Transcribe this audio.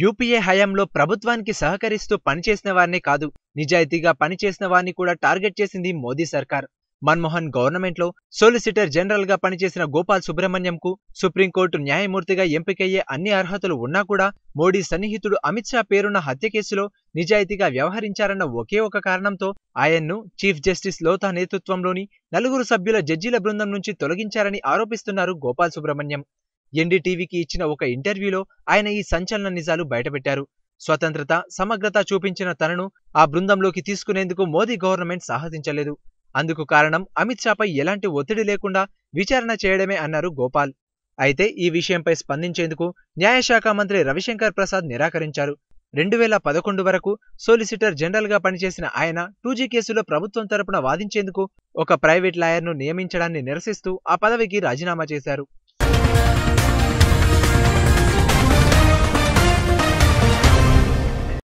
UPA హయాంలో ప్రభుత్వానికి సహకరిస్తూ పనిచేసిన వారినే కాదు నిజాయితీగా పనిచేసిన వారిని కూడా టార్గెట్ చేసింది మోదీ సర్కార్ మన్మోహన్ గవర్నమెంట్లో సోలిసిటర్ జనరల్ గా పనిచేసిన గోపాల్ సుబ్రహ్మణ్యంకు సుప్రీంకోర్టు న్యాయమూర్తిగా ఎంపికయ్యే అన్ని అర్హతలు ఉన్నా కూడా మోడీ సన్నిహితుడు అమిత్ షా పేరున్న హత్య కేసులో నిజాయితీగా వ్యవహరించారన్న ఒకే ఒక కారణంతో ఆయన్ను చీఫ్ జస్టిస్ లోతా నేతృత్వంలోని నలుగురు సభ్యుల జడ్జీల బృందం నుంచి తొలగించారని ఆరోపిస్తున్నారు గోపాల్ సుబ్రహ్మణ్యం ఎన్డీటీవీకి ఇచ్చిన ఒక ఇంటర్వ్యూలో ఆయన ఈ సంచలన నిజాలు బయటపెట్టారు స్వతంత్రత సమగ్రత చూపించిన తనను ఆ బృందంలోకి తీసుకునేందుకు మోదీ గవర్నమెంట్ సాహసించలేదు అందుకు కారణం అమిత్ షాపై ఎలాంటి ఒత్తిడి లేకుండా విచారణ చేయడమే అన్నారు గోపాల్ అయితే ఈ విషయంపై స్పందించేందుకు న్యాయశాఖ మంత్రి రవిశంకర్ ప్రసాద్ నిరాకరించారు రెండు వేల పదకొండు వరకు సోలిసిటర్ జనరల్గా పనిచేసిన ఆయన టూజీ కేసులో ప్రభుత్వం తరపున వాదించేందుకు ఒక ప్రైవేట్ లాయర్ను నియమించడాన్ని నిరసిస్తూ ఆ పదవికి రాజీనామా చేశారు